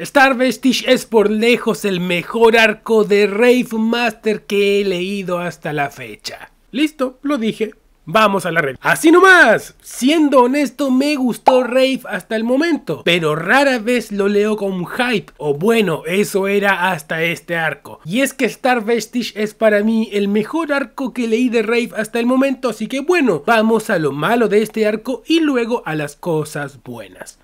Star Vestige es por lejos el mejor arco de Rave Master que he leído hasta la fecha. Listo, lo dije. Vamos a la red. Así nomás. Siendo honesto, me gustó Rave hasta el momento, pero rara vez lo leo con hype, o bueno, eso era hasta este arco. Y es que Star Vestige es para mí el mejor arco que leí de Rave hasta el momento, así que bueno, vamos a lo malo de este arco y luego a las cosas buenas.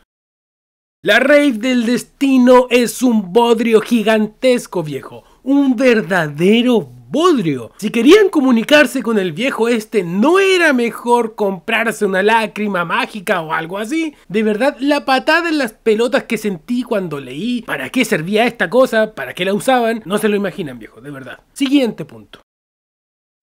La rave del destino es un bodrio gigantesco, viejo. Un verdadero bodrio. Si querían comunicarse con el viejo este, ¿no era mejor comprarse una lágrima mágica o algo así? De verdad, la patada en las pelotas que sentí cuando leí para qué servía esta cosa, para qué la usaban, no se lo imaginan, viejo, de verdad. Siguiente punto.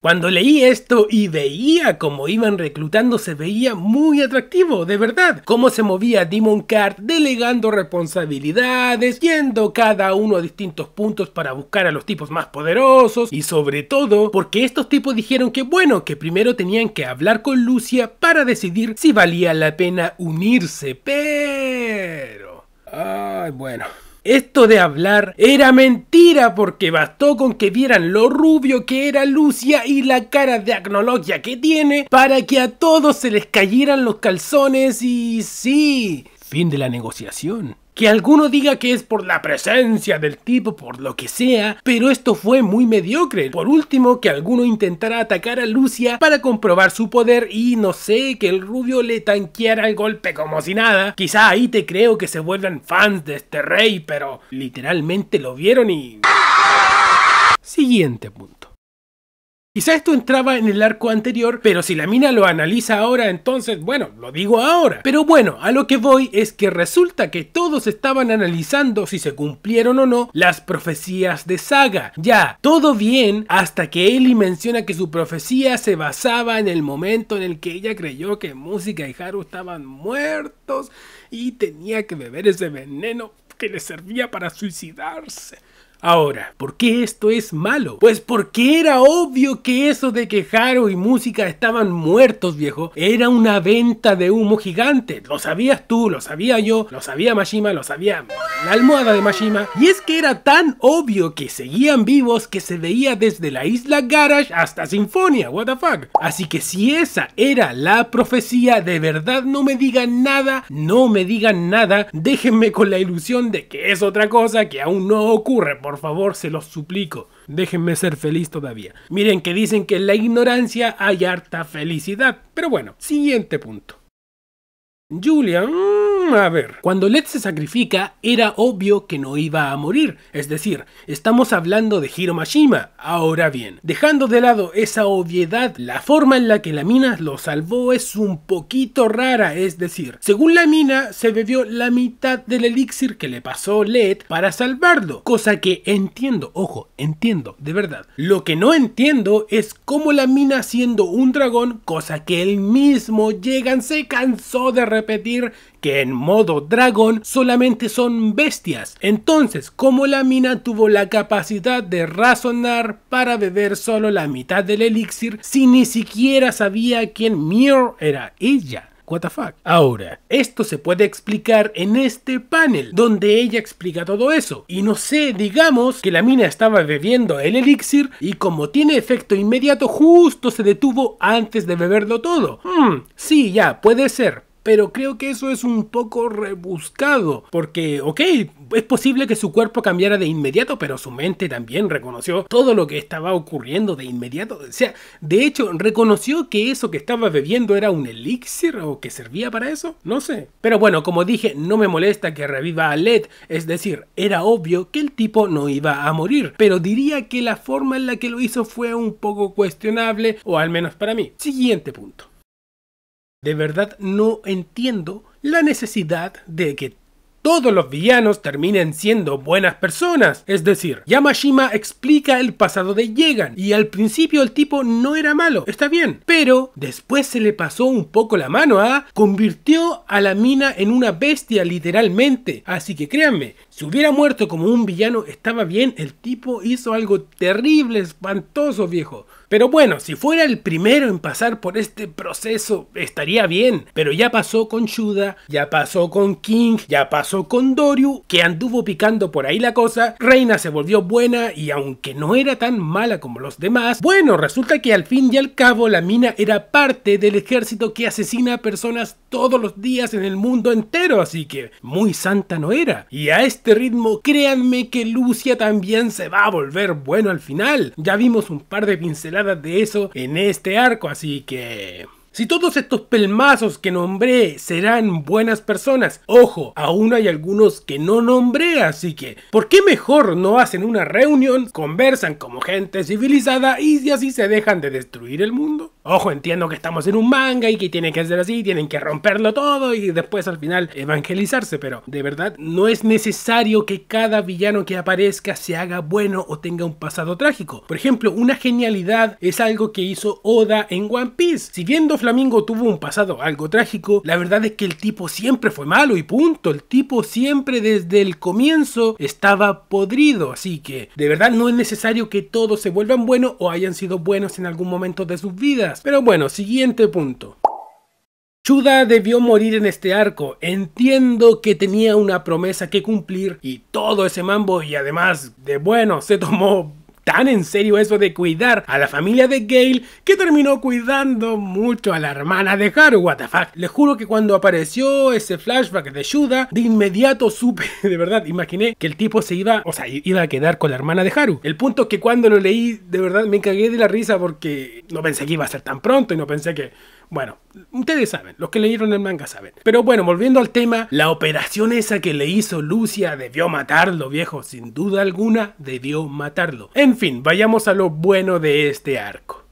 Cuando leí esto y veía cómo iban reclutando, se veía muy atractivo, de verdad. Cómo se movía Demon Card, delegando responsabilidades, yendo cada uno a distintos puntos para buscar a los tipos más poderosos y sobre todo porque estos tipos dijeron que bueno, que primero tenían que hablar con Lucia para decidir si valía la pena unirse, pero... Ay, bueno. Esto de hablar era mentira porque bastó con que vieran lo rubio que era Lucia y la cara de agnología que tiene para que a todos se les cayeran los calzones y sí, fin de la negociación que alguno diga que es por la presencia del tipo, por lo que sea, pero esto fue muy mediocre. Por último, que alguno intentara atacar a Lucia para comprobar su poder y no sé, que el rubio le tanqueara el golpe como si nada. Quizá ahí te creo que se vuelvan fans de este rey, pero literalmente lo vieron y... Siguiente punto. Quizá esto entraba en el arco anterior, pero si la mina lo analiza ahora, entonces, bueno, lo digo ahora. Pero bueno, a lo que voy es que resulta que todos estaban analizando si se cumplieron o no las profecías de Saga. Ya, todo bien hasta que Eli menciona que su profecía se basaba en el momento en el que ella creyó que Música y Haru estaban muertos y tenía que beber ese veneno que le servía para suicidarse. Ahora, ¿por qué esto es malo? Pues porque era obvio que eso de que Haro y música estaban muertos, viejo, era una venta de humo gigante. Lo sabías tú, lo sabía yo, lo sabía Mashima, lo sabía la almohada de Mashima. Y es que era tan obvio que seguían vivos que se veía desde la isla Garage hasta Sinfonia, what the fuck. Así que si esa era la profecía, de verdad no me digan nada, no me digan nada, déjenme con la ilusión de que es otra cosa que aún no ocurre, por favor, se los suplico. Déjenme ser feliz todavía. Miren que dicen que en la ignorancia hay harta felicidad. Pero bueno, siguiente punto. Julia... Mm, a ver. Cuando Led se sacrifica, era obvio que no iba a morir. Es decir, estamos hablando de Hiromashima. Ahora bien, dejando de lado esa obviedad, la forma en la que la mina lo salvó es un poquito rara. Es decir, según la mina, se bebió la mitad del elixir que le pasó Led para salvarlo. Cosa que entiendo, ojo, entiendo, de verdad. Lo que no entiendo es cómo la mina siendo un dragón, cosa que él mismo Llegan se cansó de repetir que en modo dragón solamente son bestias. Entonces, cómo la mina tuvo la capacidad de razonar para beber solo la mitad del elixir si ni siquiera sabía quién Mir era ella? What Ahora, esto se puede explicar en este panel donde ella explica todo eso. Y no sé, digamos que la mina estaba bebiendo el elixir y como tiene efecto inmediato, justo se detuvo antes de beberlo todo. Hmm, sí, ya, puede ser, pero creo que eso es un poco rebuscado, porque, ok, es posible que su cuerpo cambiara de inmediato, pero su mente también reconoció todo lo que estaba ocurriendo de inmediato. O sea, de hecho, reconoció que eso que estaba bebiendo era un elixir o que servía para eso, no sé. Pero bueno, como dije, no me molesta que reviva a Led, es decir, era obvio que el tipo no iba a morir, pero diría que la forma en la que lo hizo fue un poco cuestionable, o al menos para mí. Siguiente punto. De verdad no entiendo la necesidad de que todos los villanos terminen siendo buenas personas. Es decir, Yamashima explica el pasado de Yegan y al principio el tipo no era malo, está bien, pero después se le pasó un poco la mano a convirtió a la mina en una bestia literalmente, así que créanme, si hubiera muerto como un villano estaba bien, el tipo hizo algo terrible, espantoso, viejo. Pero bueno, si fuera el primero en pasar por este proceso, estaría bien. Pero ya pasó con Shuda, ya pasó con King, ya pasó con Doryu, que anduvo picando por ahí la cosa. Reina se volvió buena y aunque no era tan mala como los demás, bueno, resulta que al fin y al cabo la mina era parte del ejército que asesina a personas todos los días en el mundo entero, así que muy santa no era. Y a este ritmo, créanme que Lucia también se va a volver bueno al final. Ya vimos un par de pinceladas de eso en este arco, así que... Si todos estos pelmazos que nombré serán buenas personas, ojo, aún hay algunos que no nombré, así que, ¿por qué mejor no hacen una reunión, conversan como gente civilizada y así se dejan de destruir el mundo? Ojo, entiendo que estamos en un manga y que tiene que hacer así, tienen que romperlo todo y después al final evangelizarse, pero de verdad no es necesario que cada villano que aparezca se haga bueno o tenga un pasado trágico. Por ejemplo, una genialidad es algo que hizo Oda en One Piece. Si bien Flamingo tuvo un pasado algo trágico, la verdad es que el tipo siempre fue malo y punto. El tipo siempre desde el comienzo estaba podrido, así que de verdad no es necesario que todos se vuelvan buenos o hayan sido buenos en algún momento de sus vidas. Pero bueno, siguiente punto. Chuda debió morir en este arco. Entiendo que tenía una promesa que cumplir y todo ese mambo y además de bueno, se tomó tan en serio eso de cuidar a la familia de Gale que terminó cuidando mucho a la hermana de Haru, WTF. Les juro que cuando apareció ese flashback de Yuda, de inmediato supe, de verdad, imaginé que el tipo se iba, o sea, iba a quedar con la hermana de Haru. El punto es que cuando lo leí, de verdad me cagué de la risa porque no pensé que iba a ser tan pronto y no pensé que bueno, ustedes saben, los que leyeron el manga saben. Pero bueno, volviendo al tema, la operación esa que le hizo Lucia debió matarlo, viejo, sin duda alguna, debió matarlo. En fin, vayamos a lo bueno de este arco.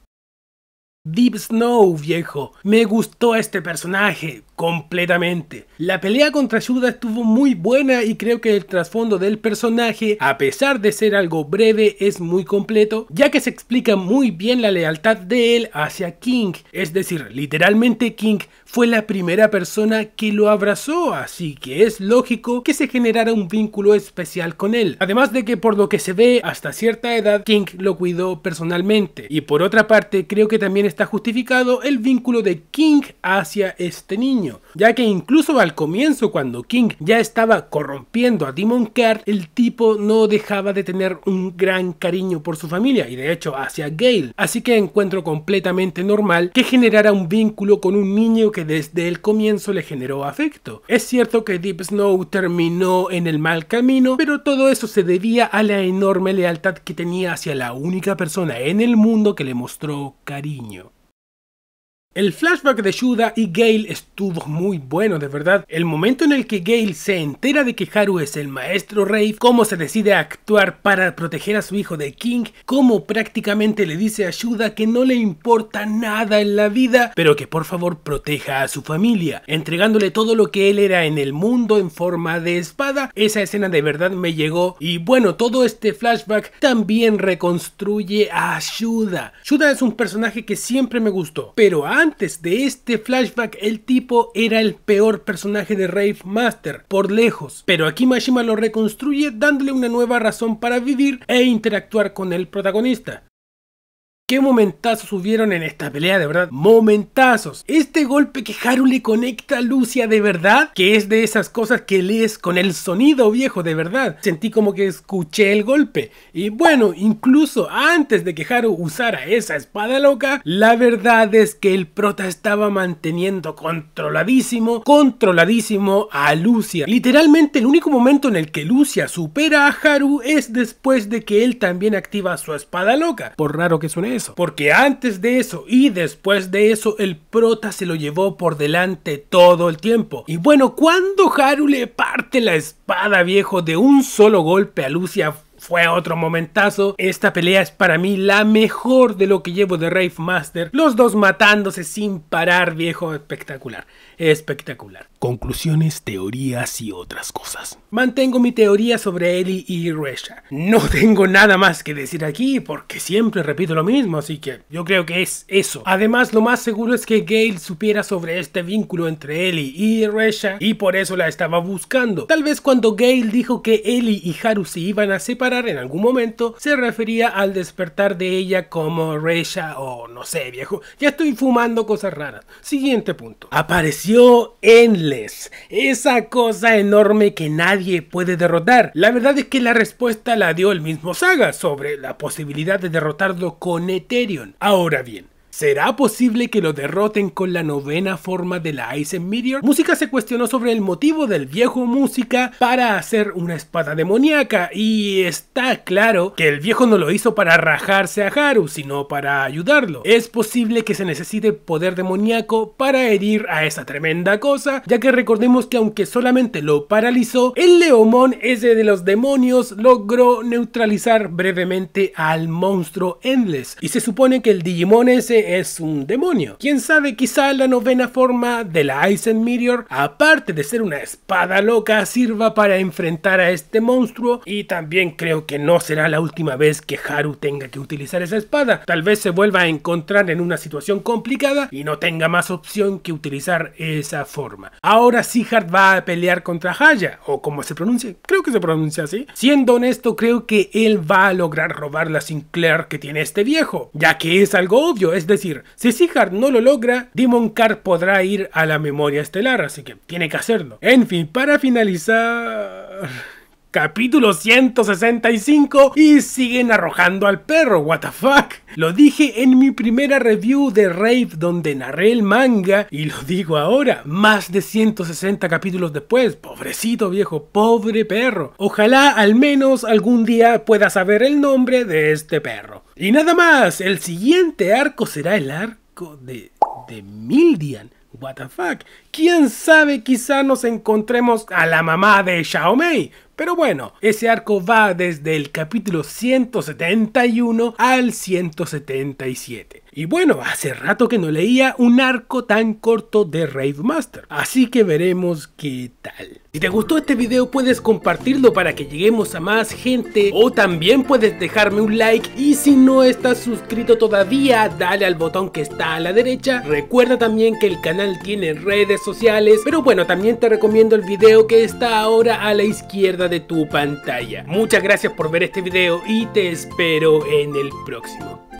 Deep Snow, viejo. Me gustó este personaje completamente. La pelea contra Yuda estuvo muy buena y creo que el trasfondo del personaje, a pesar de ser algo breve, es muy completo, ya que se explica muy bien la lealtad de él hacia King. Es decir, literalmente King fue la primera persona que lo abrazó, así que es lógico que se generara un vínculo especial con él. Además de que por lo que se ve hasta cierta edad, King lo cuidó personalmente. Y por otra parte, creo que también está justificado el vínculo de King hacia este niño, ya que incluso al comienzo cuando King ya estaba corrompiendo a Demon Card, el tipo no dejaba de tener un gran cariño por su familia y de hecho hacia Gale. Así que encuentro completamente normal que generara un vínculo con un niño que desde el comienzo le generó afecto. Es cierto que Deep Snow terminó en el mal camino, pero todo eso se debía a la enorme lealtad que tenía hacia la única persona en el mundo que le mostró cariño. El flashback de Shuda y Gale estuvo muy bueno, de verdad. El momento en el que Gale se entera de que Haru es el maestro rey, cómo se decide actuar para proteger a su hijo de King, cómo prácticamente le dice a Shuda que no le importa nada en la vida, pero que por favor proteja a su familia, entregándole todo lo que él era en el mundo en forma de espada. Esa escena de verdad me llegó y bueno, todo este flashback también reconstruye a Shuda. Shuda es un personaje que siempre me gustó, pero ha antes de este flashback el tipo era el peor personaje de Rave Master, por lejos, pero aquí Mashima lo reconstruye dándole una nueva razón para vivir e interactuar con el protagonista. Qué momentazos hubieron en esta pelea, de verdad. Momentazos. Este golpe que Haru le conecta a Lucia, de verdad, que es de esas cosas que lees con el sonido viejo, de verdad. Sentí como que escuché el golpe. Y bueno, incluso antes de que Haru usara esa espada loca, la verdad es que el prota estaba manteniendo controladísimo, controladísimo a Lucia. Literalmente el único momento en el que Lucia supera a Haru es después de que él también activa su espada loca. Por raro que suene porque antes de eso y después de eso, el prota se lo llevó por delante todo el tiempo. Y bueno, cuando Haru le parte la espada viejo de un solo golpe a Lucia fue otro momentazo. Esta pelea es para mí la mejor de lo que llevo de Rave Master. Los dos matándose sin parar, viejo, espectacular. Espectacular. Conclusiones, teorías y otras cosas. Mantengo mi teoría sobre Eli y Resha. No tengo nada más que decir aquí porque siempre repito lo mismo, así que yo creo que es eso. Además, lo más seguro es que Gale supiera sobre este vínculo entre Eli y Resha y por eso la estaba buscando. Tal vez cuando Gale dijo que Eli y Haru se iban a separar, en algún momento se refería al despertar de ella como Reisha o no sé, viejo. Ya estoy fumando cosas raras. Siguiente punto. Apareció Endless, esa cosa enorme que nadie puede derrotar. La verdad es que la respuesta la dio el mismo Saga sobre la posibilidad de derrotarlo con Ethereum. Ahora bien, ¿Será posible que lo derroten con la novena forma de la Ice Meteor? Música se cuestionó sobre el motivo del viejo Música para hacer una espada demoníaca y está claro que el viejo no lo hizo para rajarse a Haru, sino para ayudarlo. Es posible que se necesite poder demoníaco para herir a esa tremenda cosa, ya que recordemos que aunque solamente lo paralizó, el Leomón ese de los demonios logró neutralizar brevemente al monstruo Endless y se supone que el Digimon ese es un demonio. Quién sabe, quizá la novena forma de la and Meteor aparte de ser una espada loca, sirva para enfrentar a este monstruo. Y también creo que no será la última vez que Haru tenga que utilizar esa espada. Tal vez se vuelva a encontrar en una situación complicada y no tenga más opción que utilizar esa forma. Ahora Haru va a pelear contra Haya, o como se pronuncia. creo que se pronuncia así. Siendo honesto, creo que él va a lograr robar la Sinclair que tiene este viejo, ya que es algo obvio, es decir, si Seahard no lo logra, Demon Card podrá ir a la memoria estelar, así que tiene que hacerlo. En fin, para finalizar capítulo 165 y siguen arrojando al perro, what the fuck. Lo dije en mi primera review de Rave donde narré el manga y lo digo ahora, más de 160 capítulos después, pobrecito viejo, pobre perro. Ojalá al menos algún día pueda saber el nombre de este perro. Y nada más, el siguiente arco será el arco de, de Mildian what the Quién sabe, quizá nos encontremos a la mamá de Xiaomi. Pero bueno, ese arco va desde el capítulo 171 al 177. Y bueno, hace rato que no leía un arco tan corto de Rave Master, así que veremos qué tal. Si te gustó este video puedes compartirlo para que lleguemos a más gente o también puedes dejarme un like y si no estás suscrito todavía dale al botón que está a la derecha. Recuerda también que el canal tiene redes sociales, pero bueno también te recomiendo el video que está ahora a la izquierda de tu pantalla. Muchas gracias por ver este video y te espero en el próximo.